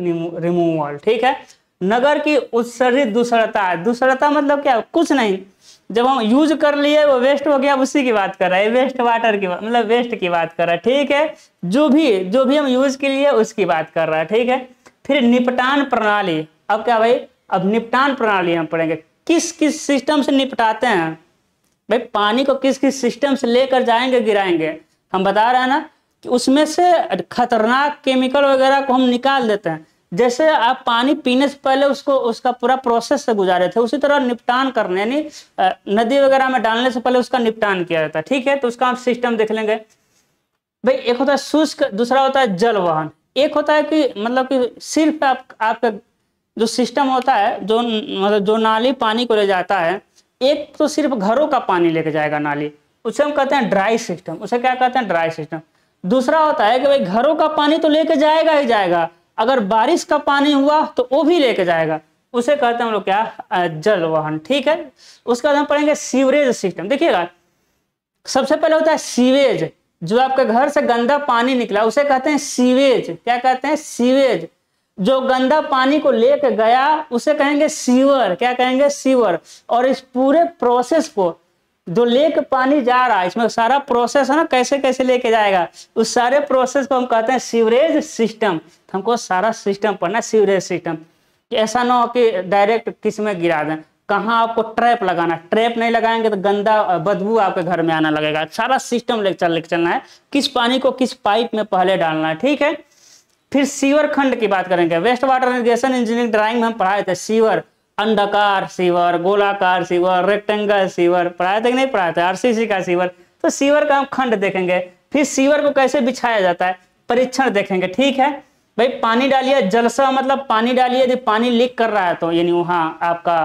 रिमूवल ठीक है नगर की उत्सर्जित दूसरता है दूसरता मतलब क्या कुछ नहीं जब हम यूज कर लिए वो वेस्ट हो गया उसी की बात कर रहा है वेस्ट वाटर की मतलब वेस्ट की बात कर रहा है ठीक है जो भी जो भी हम यूज के लिए उसकी बात कर रहा है ठीक है फिर निपटान प्रणाली अब क्या भाई अब निपटान प्रणाली हम पढ़ेंगे किस किस सिस्टम से निपटाते हैं भाई पानी को किस किस सिस्टम से लेकर जाएंगे गिराएंगे हम बता रहे हैं ना कि उसमें से खतरनाक केमिकल वगैरह को हम निकाल देते हैं जैसे आप पानी पीने से पहले उसको उसका पूरा प्रोसेस से गुजारे थे उसी तरह निपटान करने यानी नदी वगैरह में डालने से पहले उसका निपटान किया जाता है ठीक है तो उसका हम सिस्टम देख लेंगे भाई एक होता है शुष्क दूसरा होता है जल वाहन एक होता है कि मतलब कि सिर्फ आप आपका जो सिस्टम होता है जो मतलब जो नाली पानी को ले जाता है एक तो सिर्फ घरों का पानी लेके जाएगा नाली उसे हम कहते हैं ड्राई सिस्टम उसे क्या कहते हैं ड्राई सिस्टम दूसरा होता है कि भाई घरों का पानी तो लेके जाएगा ही जाएगा अगर बारिश का पानी हुआ तो वो भी लेके जाएगा उसे कहते हैं हम लोग क्या जल वाहन ठीक है उसके बाद हम पढ़ेंगे सीवरेज सिस्टम देखिएगा सबसे पहले होता है सीवेज जो आपके घर से गंदा पानी निकला उसे कहते हैं सीवेज क्या कहते हैं सीवेज जो गंदा पानी को लेके गया उसे कहेंगे सीवर क्या कहेंगे सीवर और इस पूरे प्रोसेस को जो लेक पानी जा रहा है इसमें सारा प्रोसेस है ना कैसे कैसे लेके जाएगा उस सारे प्रोसेस को हम कहते हैं सीवरेज सिस्टम तो हमको सारा सिस्टम पढ़ना है सीवरेज सिस्टम ऐसा ना हो कि डायरेक्ट किस में गिरा दें कहाँ आपको ट्रैप लगाना ट्रैप नहीं लगाएंगे तो गंदा बदबू आपके घर में आना लगेगा सारा सिस्टम लेकर चल लेकर चलना है किस पानी को किस पाइप में पहले डालना है ठीक है फिर सीवर खंड की बात करेंगे waste water irrigation engineering drawing में हम पढ़ाए थे सीवर अंडाकार सीवर गोलाकार सीवर रेक्टेंगल सीवर पढ़ाया था कि नहीं पढ़ाया था आरसीसी का सीवर तो सीवर का हम खंड देखेंगे फिर सीवर को कैसे बिछाया जाता है परीक्षण देखेंगे ठीक है भाई पानी डालिए जलसा मतलब पानी डालिए यदि पानी लीक कर रहा है तो यानी वहाँ आपका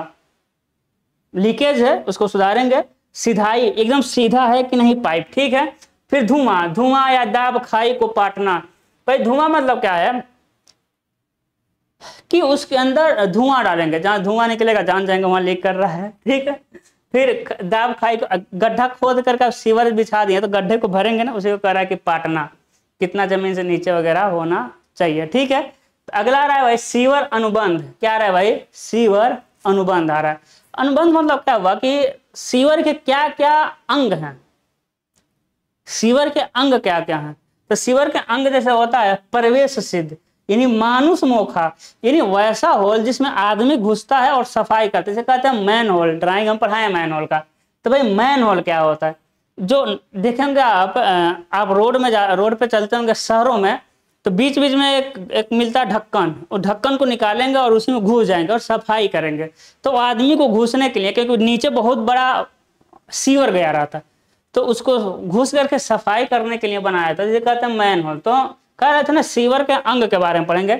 लीकेज है उसको सुधारेंगे सीधाई एकदम सीधा है कि नहीं पाइप ठीक है फिर धुआं धुआं या दाब खाई को पाटना भाई धुआं मतलब क्या है कि उसके अंदर धुआं डालेंगे जहां धुआं निकलेगा जान जाएंगे वहां लीक कर रहा है ठीक है फिर दाब खाई गड्ढा खोद करके सीवर बिछा दिए तो गड्ढे को भरेंगे ना उसी को कह रहा है कि पाटना कितना जमीन से नीचे वगैरह होना चाहिए ठीक है तो अगला आ रहा है भाई सीवर अनुबंध क्या रहा है भाई सीवर अनुबंध आ रहा है अनुबंध मतलब क्या हुआ कि सीवर के क्या क्या अंग हैं सीवर के अंग क्या क्या हैं तो सीवर के अंग जैसे होता है प्रवेश सिद्ध यानी मानुष मोखा यानी वैसा होल जिसमें आदमी घुसता है और सफाई करते जैसे कहते हैं मैन होल ड्राइंग हम पढ़ाए मैन होल का तो भाई मैन होल क्या होता है जो देखेंगे आप आप रोड में जा रोड पे चलते होंगे शहरों में तो बीच बीच में एक एक मिलता है ढक्कन और ढक्कन को निकालेंगे और उसमें घुस जाएंगे और सफाई करेंगे तो आदमी को घुसने के लिए क्योंकि नीचे बहुत बड़ा सीवर गया रहा था तो उसको घुस करके सफाई करने के लिए बनाया था जिसे कहते हैं मैन होल तो कह रहे थे ना सीवर के अंग के बारे में पढ़ेंगे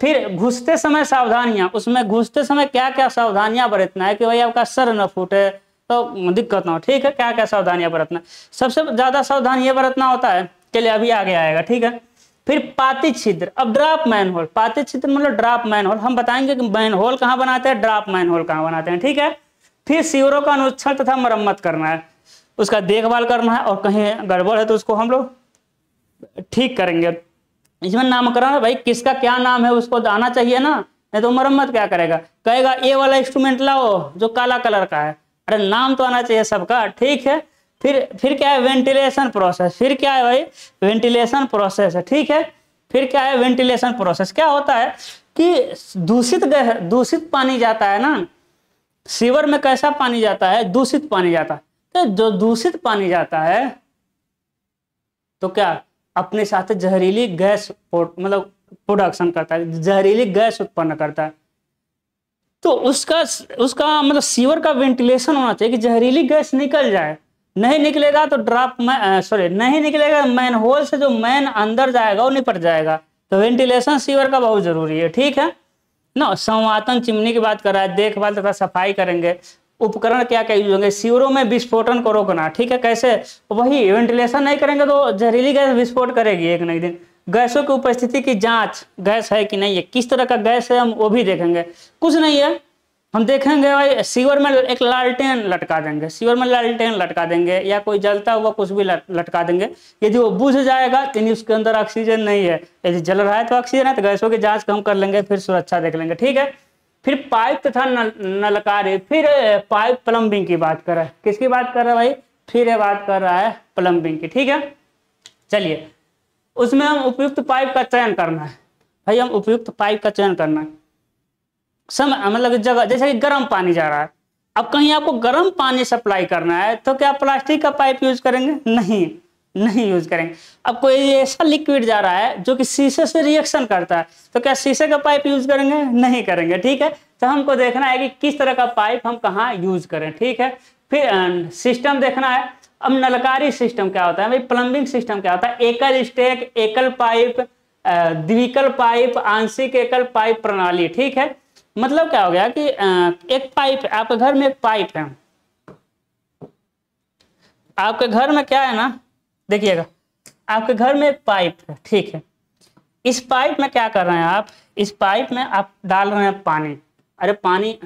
फिर घुसते समय सावधानियां उसमें घुसते समय क्या क्या सावधानियां बरतना है कि भाई आपका सर न फूटे तो दिक्कत ना हो ठीक है क्या क्या सावधानियां बरतना सबसे ज्यादा सावधानी ये बरतना होता है चलिए अभी आगे आएगा ठीक है फिर पाती छिद्र अब ड्राप मैन होल पाती छिद्र मतलब ड्राप मैन होल हम बताएंगे कि मैन होल कहाँ बनाते हैं ड्राप मैन होल कहाँ बनाते हैं ठीक है फिर सीवरों का अनुच्छन तथा मरम्मत करना है उसका देखभाल करना है और कहीं गड़बड़ है तो उसको हम लोग ठीक करेंगे इसमें नामकरण भाई किसका क्या नाम है उसको आना चाहिए ना नहीं तो मरम्मत क्या करेगा कहेगा ए वाला इंस्ट्रूमेंट लाओ जो काला कलर का है अरे नाम तो आना चाहिए सबका ठीक है फिर फिर क्या है वेंटिलेशन प्रोसेस फिर क्या है भाई वेंटिलेशन प्रोसेस है ठीक है फिर क्या है वेंटिलेशन प्रोसेस क्या होता है कि दूषित दूषित पानी जाता है ना सीवर में कैसा पानी जाता है दूषित पानी जाता है तो जो दूषित पानी जाता है तो क्या अपने साथ जहरीली गैस मतलब प्रोडक्शन करता है जहरीली गैस उत्पन्न करता है तो उसका उसका मतलब सीवर का वेंटिलेशन होना चाहिए कि जहरीली गैस निकल जाए नहीं निकलेगा तो ड्राप सॉरी नहीं निकलेगा मैन तो होल से जो मैन अंदर जाएगा वो निपट जाएगा तो वेंटिलेशन सीवर का बहुत जरूरी है ठीक है ना संवातन चिमनी की बात कर रहा है देखभाल तथा सफाई करेंगे उपकरण क्या क्या यूज होंगे सीवरों में विस्फोटन को रोकना ठीक है कैसे वही वेंटिलेशन नहीं करेंगे तो जहरीली गैस विस्फोट करेगी एक ना एक दिन गैसों की उपस्थिति की जांच गैस है कि नहीं है किस तरह का गैस है हम वो भी देखेंगे कुछ नहीं है हम देखेंगे भाई सीवर में एक लालटेन लटका देंगे सीवर में लालटेन लटका देंगे या कोई जलता हुआ कुछ भी लटका देंगे यदि वो बुझ जाएगा यानी तो उसके अंदर ऑक्सीजन नहीं है यदि जल रहा है तो ऑक्सीजन है तो गैसों की जांच तो हम कर लेंगे फिर सुरक्षा देख लेंगे ठीक है फिर पाइप तथा नलकार फिर पाइप प्लम्बिंग की बात कर रहा है किसकी बात कर रहा है भाई फिर यह बात कर रहा है प्लम्बिंग की ठीक है चलिए उसमें हम उपयुक्त पाइप का चयन करना है भाई हम उपयुक्त पाइप का चयन करना है सम मतलब जगह जैसे कि गर्म पानी जा रहा है अब कहीं आपको गर्म पानी सप्लाई करना है तो क्या प्लास्टिक का पाइप यूज करेंगे नहीं नहीं यूज करेंगे अब कोई ऐसा लिक्विड जा रहा है जो कि शीशे से रिएक्शन करता है तो क्या शीशे का पाइप यूज करेंगे नहीं करेंगे ठीक है तो हमको देखना है कि किस तरह का पाइप हम कहाँ यूज करें ठीक है फिर सिस्टम अं, देखना है अब नलकारी सिस्टम क्या होता है भाई प्लम्बिंग सिस्टम क्या होता है एकल स्टेक एकल पाइप द्विकल पाइप आंशिक एकल पाइप प्रणाली ठीक है मतलब क्या हो गया कि एक पाइप आपके घर में एक पाइप है आपके घर में क्या है ना देखिएगा आपके घर में पाइप है ठीक है इस पाइप में क्या कर रहे हैं आप इस पाइप में आप डाल रहे हैं पानी अरे पानी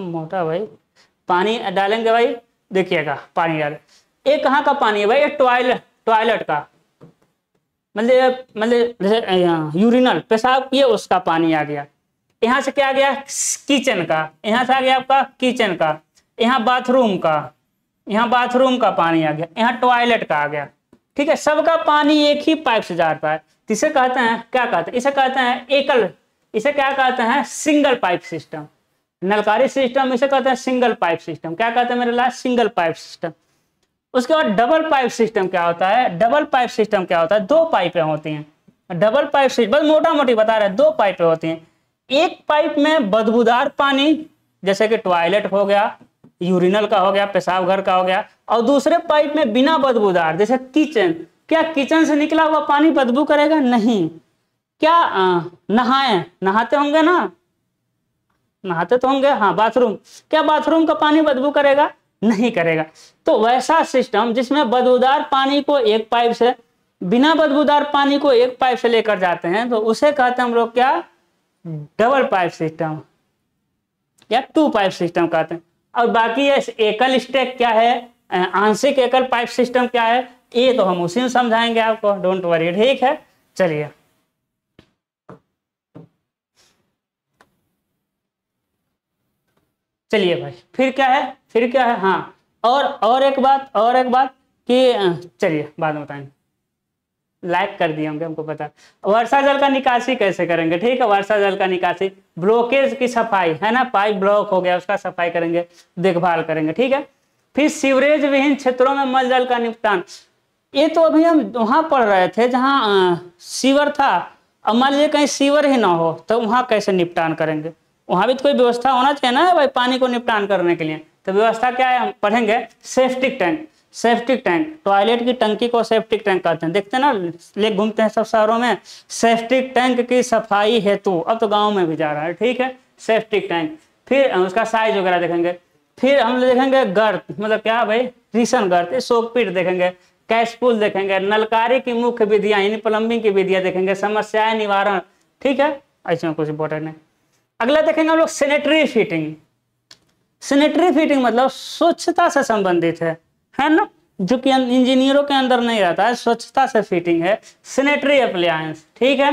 मोटा भाई पानी डालेंगे भाई देखिएगा पानी डाल ये कहाँ का पानी है भाई ये टॉयलेट टॉयलेट का मतलब मतलब जैसे यूरिनल पेशाब किए उसका पानी आ गया यहाँ से क्या आ गया किचन का यहाँ से आ गया आपका किचन का यहाँ बाथरूम का यहाँ बाथरूम का पानी आ गया यहाँ टॉयलेट का आ गया ठीक है सबका पानी एक ही पाइप से जा रहा है तो इसे कहते हैं क्या कहते हैं इसे कहते हैं एकल इसे क्या कहते हैं सिंगल पाइप सिस्टम नलकारी सिस्टम इसे कहते हैं सिंगल पाइप सिस्टम क्या कहते हैं मेरे लाइफ सिंगल पाइप सिस्टम उसके बाद डबल पाइप सिस्टम क्या होता है डबल पाइप सिस्टम क्या होता है दो पाइपें होती हैं डबल पाइप सिस्टम बस मोटा मोटी बता रहे हैं दो पाइपें होती हैं एक पाइप में बदबूदार पानी जैसे कि टॉयलेट हो गया यूरिनल का हो गया पेशाब घर का हो गया और दूसरे पाइप में बिना बदबूदार जैसे किचन क्या किचन से निकला हुआ पानी बदबू करेगा नहीं क्या नहाए नहाते होंगे ना नहाते तो होंगे हाँ बाथरूम क्या बाथरूम का पानी बदबू करेगा नहीं करेगा तो वैसा सिस्टम जिसमें बदबूदार पानी को एक पाइप से बिना बदबूदार पानी को एक पाइप से लेकर जाते हैं तो उसे कहते हैं हम लोग क्या डबल पाइप सिस्टम या टू पाइप सिस्टम कहते हैं और बाकी एकल स्टेक क्या है आंशिक एकल पाइप सिस्टम क्या है ये तो हम उसी में समझाएंगे आपको डोंट वरी ठीक है चलिए चलिए भाई फिर क्या है फिर क्या है हाँ और और एक बात और एक बात कि चलिए बाद में बताएंगे लैक कर दिए होंगे हमको पता वर्षा जल का निकासी कैसे करेंगे ठीक है वर्षा जल का निकासी ब्लॉकेज की सफाई है ना पाइप ब्लॉक हो गया उसका सफाई करेंगे देखभाल करेंगे ठीक है फिर सीवरेज विहीन क्षेत्रों में मल जल का निपटान ये तो अभी हम वहां पढ़ रहे थे जहाँ सीवर था अब मान लीजिए कहीं सीवर ही ना हो तो वहाँ कैसे निपटान करेंगे वहां भी तो कोई व्यवस्था होना चाहिए ना भाई पानी को निपटान करने के लिए तो व्यवस्था क्या है हम पढ़ेंगे septic tank septic tank toilet की टंकी को सेफ्टिक टैंक कहते हैं देखते हैं ना ले घूमते हैं सब शहरों में सेफ्टिक टैंक की सफाई हेतु अब तो गाँव में भी जा रहा है ठीक है सेफ्टिक टैंक फिर उसका साइज वगैरह देखेंगे फिर हम देखेंगे गर्त मतलब क्या भाई रिसन गर्त सोकपीट देखेंगे कैशपुल देखेंगे नलकारी की मुख्य विधियां यानी प्लम्बिंग की विधियां देखेंगे समस्याएं निवारण ठीक है ऐसे में कुछ इंपॉर्टेंट नहीं अगला देखेंगे हम लोग सेनेटरी फिटिंग सेनेटरी फिटिंग मतलब स्वच्छता से संबंधित है है ना जो कि इंजीनियरों के अंदर नहीं रहता है स्वच्छता से फिटिंग है सेनेटरी अप्लायंस ठीक है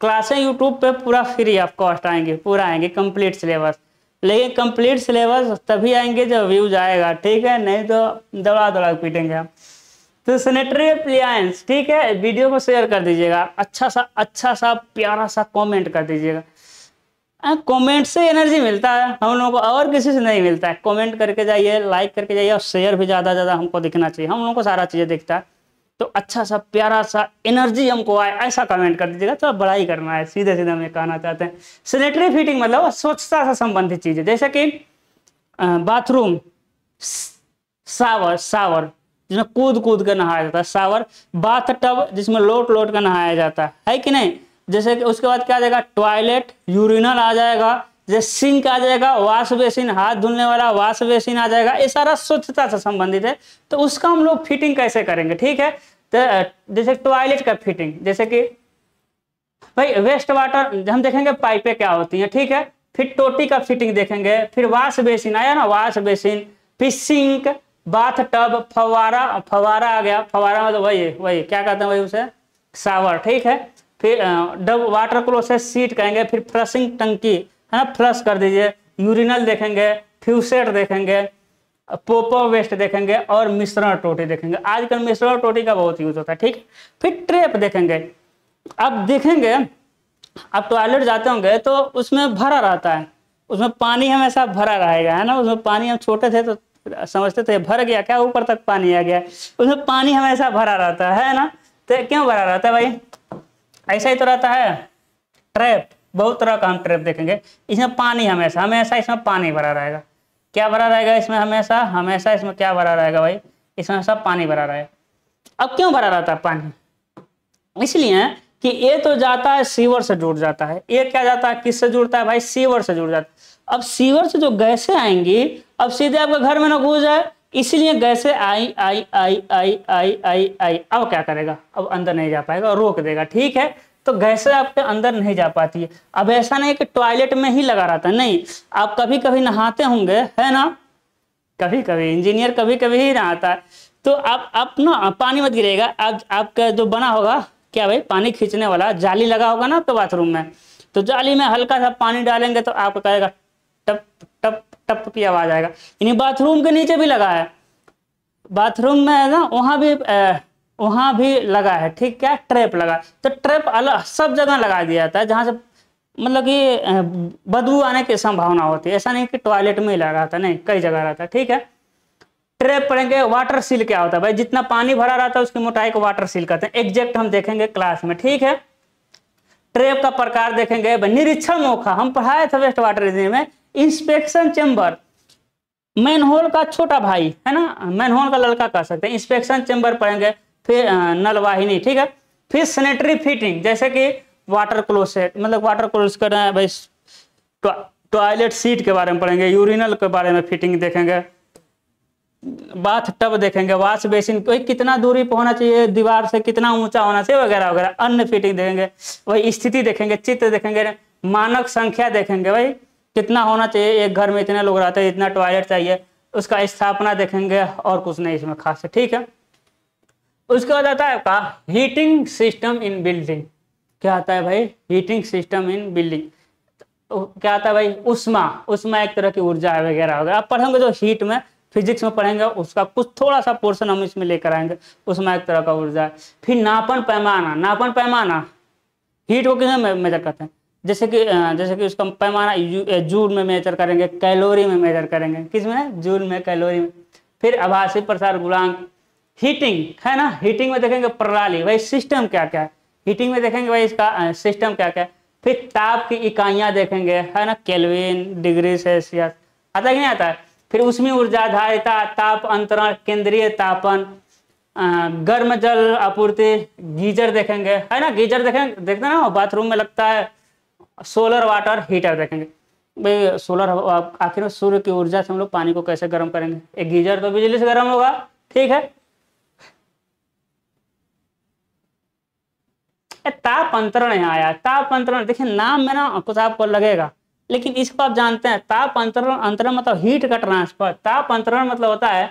क्लासें यूट्यूब पे पूरा फ्री ऑफ कॉस्ट आएंगे पूरा आएंगे कंप्लीट सिलेबस लेकिन कंप्लीट सिलेबस तभी आएंगे जब व्यूज आएगा ठीक है नहीं तो दौड़ा दौड़ा पीटेंगे आप तो सेनेटरी अप्लायंस ठीक है वीडियो को शेयर कर दीजिएगा अच्छा सा अच्छा सा प्यारा सा कॉमेंट कर दीजिएगा कमेंट हाँ, से एनर्जी मिलता है हम लोगों को और किसी से नहीं मिलता है कमेंट करके जाइए लाइक करके जाइए और शेयर भी ज़्यादा ज़्यादा हमको दिखना चाहिए हम लोगों को सारा चीज़ें दिखता है तो अच्छा सा प्यारा सा एनर्जी हमको आए ऐसा कमेंट कर दीजिएगा थोड़ा तो बड़ा ही करना है सीधे सीधे हमें कहना चाहते हैं सैनिटरी फिटिंग मतलब स्वच्छता से संबंधित चीज़ें जैसे कि बाथरूम सावर सावर जिसमें कूद कूद कर नहाया जाता है सावर बाथ टब जिसमें लोट लोट कर नहाया जाता है है कि नहीं जैसे कि उसके बाद क्या आ जाएगा टॉयलेट यूरिनल आ जाएगा जैसे सिंक आ जाएगा वाश बेसिन हाथ धुलने वाला वाश बेसिन आ जाएगा ये सारा स्वच्छता से संबंधित है तो उसका हम लोग फिटिंग कैसे करेंगे ठीक है तो जैसे टॉयलेट का फिटिंग जैसे कि भाई वेस्ट वाटर हम देखेंगे पाइपें क्या होती हैं ठीक है फिर टोटी का फिटिंग देखेंगे फिर वाश बेसिन आया ना वाश बेसिन फिर सिंक बाथ टब फवारा फवारा आ गया फवारा मतलब वही वही क्या कहते हैं भाई उसे सावर ठीक है फिर डब वाटर क्लोसेस सीट कहेंगे फिर फ्लशिंग टंकी है ना फ्लश कर दीजिए यूरिनल देखेंगे फ्यूसेट देखेंगे पोपो वेस्ट देखेंगे और मिश्रण टोटी देखेंगे आजकल मिश्रण टोटी का बहुत यूज होता है ठीक फिर ट्रेप देखेंगे अब देखेंगे अब टॉयलेट तो जाते होंगे तो उसमें भरा रहता है उसमें पानी हमेशा भरा रहेगा है ना उसमें पानी हम छोटे थे तो समझते थे भर गया क्या ऊपर तक पानी आ गया उसमें पानी हमेशा भरा रहता है ना तो क्यों भरा रहता है भाई ऐसा ही तो रहता है ट्रैप बहुत तरह का हम ट्रैप देखेंगे इसमें पानी हमेशा हमेशा इसमें पानी भरा रहेगा क्या भरा रहेगा इसमें हमेशा हमेशा इसमें क्या भरा रहेगा भाई इसमें हमेशा पानी भरा रहेगा अब क्यों भरा रहता है पानी इसलिए कि ये तो जाता है सीवर से जुड़ जाता है ये क्या जाता है किससे जुड़ता है भाई सीवर से जुड़ जाता है अब सीवर से जो गैसें आएंगी अब सीधे आपके घर में ना घुस जाए इसलिए गैसे आई आई आई आई आई आई आई अब क्या करेगा अब अंदर नहीं जा पाएगा और रोक देगा ठीक है तो गैसे आपके अंदर नहीं जा पाती है अब ऐसा नहीं कि टॉयलेट में ही लगा रहता नहीं आप कभी कभी नहाते होंगे है ना कभी कभी इंजीनियर कभी कभी ही नहाता है तो आप आप ना पानी मत गिरेगा आप आपका जो बना होगा क्या भाई पानी खींचने वाला जाली लगा होगा ना आपके बाथरूम में तो जाली में हल्का सा पानी डालेंगे तो आपको कहेगा टप टप की आवाज़ आएगा यानी बाथरूम के नीचे भी लगा है बाथरूम में है ना वहां भी वहां भी लगा है ठीक क्या ट्रैप लगा तो ट्रैप अलग सब जगह लगा दिया जाता है जहां से मतलब कि बदबू आने की संभावना होती है ऐसा नहीं कि टॉयलेट में ही लगा था नहीं कई जगह रहता है ठीक है ट्रैप पढ़ेंगे वाटर सील क्या होता है भाई जितना पानी भरा रहता है उसकी मोटाई को वाटर सील कहते हैं एग्जैक्ट हम देखेंगे क्लास में ठीक है ट्रैप का प्रकार देखेंगे निरीक्षण मौका हम पढ़ाए थे वेस्ट वाटर में इंस्पेक्शन चैम्बर मैनहोल का छोटा भाई है ना मैनहोल का लड़का कह सकते हैं इंस्पेक्शन चैम्बर पड़ेंगे फिर नलवाहिनी ठीक है फिर सैनिटरी फिटिंग जैसे कि वाटर क्लोसेट मतलब वाटर क्लोज कर रहे हैं भाई टॉयलेट सीट के बारे में पढ़ेंगे यूरिनल के बारे में फिटिंग देखेंगे बाथ टब देखेंगे वॉश बेसिन वही कितना दूरी पर होना चाहिए दीवार से कितना ऊंचा होना चाहिए वगैरह वगैरह अन्य फिटिंग देखेंगे वही स्थिति देखेंगे चित्र देखेंगे मानक संख्या देखेंगे भाई कितना होना चाहिए एक घर में इतने लोग रहते हैं इतना टॉयलेट चाहिए उसका स्थापना देखेंगे और कुछ नहीं इसमें खास है ठीक है उसके बाद आता है आपका हीटिंग सिस्टम इन बिल्डिंग क्या आता है भाई हीटिंग सिस्टम इन बिल्डिंग क्या आता है भाई उष्मा उष्मा एक तरह की ऊर्जा वगैरह वगैरह आप पढ़ेंगे जो तो हीट में फिजिक्स में पढ़ेंगे उसका कुछ थोड़ा सा पोर्शन हम इसमें लेकर आएंगे उसमें एक तरह का ऊर्जा है फिर नापन पैमाना नापन पैमाना हीट को किसमें मेजर करते हैं जैसे कि जैसे कि उसका पैमाना जूल में मेजर करेंगे कैलोरी में मेजर करेंगे किस में जूल में कैलोरी में फिर आभासी प्रसार गुणांक हीटिंग है ना हीटिंग में देखेंगे प्रणाली भाई सिस्टम क्या क्या है हीटिंग में देखेंगे भाई इसका सिस्टम क्या क्या है फिर ताप की इकाइयाँ देखेंगे है ना केल्विन डिग्री सेल्सियस आता कि नहीं आता है फिर उसमें ऊर्जा धारिता ताप अंतरण केंद्रीय तापन गर्म जल आपूर्ति गीजर देखेंगे है ना गीजर देखेंगे देखते ना बाथरूम में लगता है सोलर वाटर हीटर देखेंगे भाई सोलर आखिर में सूर्य की ऊर्जा से हम लोग पानी को कैसे गर्म करेंगे एक गीजर तो बिजली से गर्म होगा ठीक है ताप अंतरण यहाँ आया ताप अंतरण देखिए नाम में ना कुछ आपको लगेगा लेकिन इसको आप जानते हैं ताप अंतरण अंतरण मतलब हीट का ट्रांसफर ताप अंतरण मतलब होता है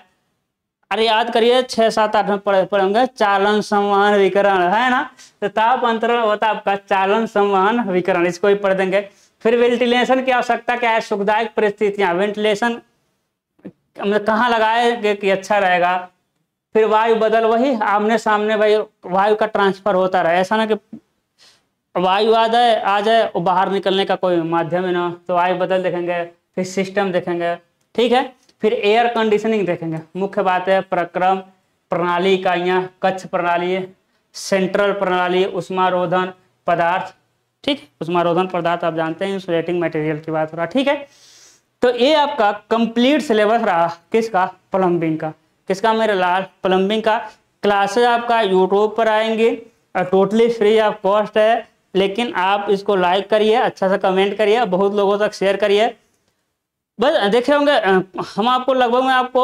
अरे याद करिए छह सात आठ में पढ़े पढ़ेंगे चालन संवहन विकरण है ना तो ताप अंतरण होता है आपका चालन संवहन विकरण इसको भी पढ़ देंगे फिर वेंटिलेशन की आवश्यकता क्या है सुखदायक परिस्थितियां वेंटिलेशन मतलब कहाँ लगाए कि अच्छा रहेगा फिर वायु बदल वही आमने सामने भाई वायु का ट्रांसफर होता रहे ऐसा ना कि वायु आ जाए आ जाए और बाहर निकलने का कोई माध्यम ही ना तो वायु बदल देखेंगे फिर सिस्टम देखेंगे ठीक है फिर एयर कंडीशनिंग देखेंगे मुख्य बात है प्रक्रम प्रणाली इकाइयाँ कच्छ प्रणाली सेंट्रल प्रणाली उष्मारोधन पदार्थ ठीक है उष्मारोधन पदार्थ आप जानते हैं इंसुलेटिंग मटेरियल की बात हो रहा ठीक है तो ये आपका कंप्लीट सिलेबस रहा किसका प्लम्बिंग का किसका मेरे लाल प्लम्बिंग का क्लासेज आपका यूट्यूब पर आएंगे टोटली फ्री ऑफ कॉस्ट है लेकिन आप इसको लाइक करिए अच्छा सा कमेंट करिए बहुत लोगों तक शेयर करिए बस देखे होंगे हम आपको लगभग में आपको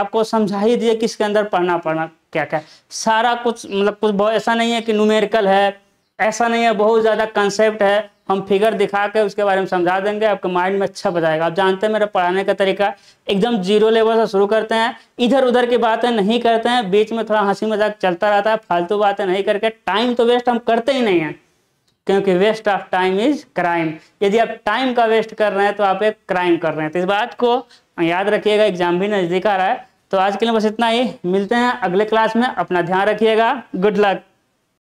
आपको समझा ही दिए कि इसके अंदर पढ़ना पढ़ना क्या क्या सारा कुछ मतलब कुछ ऐसा नहीं है कि न्यूमेरिकल है ऐसा नहीं है बहुत ज़्यादा कंसेप्ट है हम फिगर दिखा के उसके बारे में समझा देंगे आपके माइंड में अच्छा बजाएगा आप जानते हैं मेरा पढ़ाने का तरीका एकदम जीरो लेवल से शुरू करते हैं इधर उधर की बातें नहीं करते हैं बीच में थोड़ा हंसी मजाक चलता रहता है फालतू बातें नहीं करके टाइम तो वेस्ट हम करते ही नहीं हैं क्योंकि waste of time is crime यदि आप टाइम का वेस्ट कर रहे हैं तो आप एक क्राइम कर रहे हैं तो इस बात को याद रखिएगा एग्जाम भी नज़दीक आ रहा है तो आज के लिए बस इतना ही मिलते हैं अगले क्लास में अपना ध्यान रखिएगा गुड लक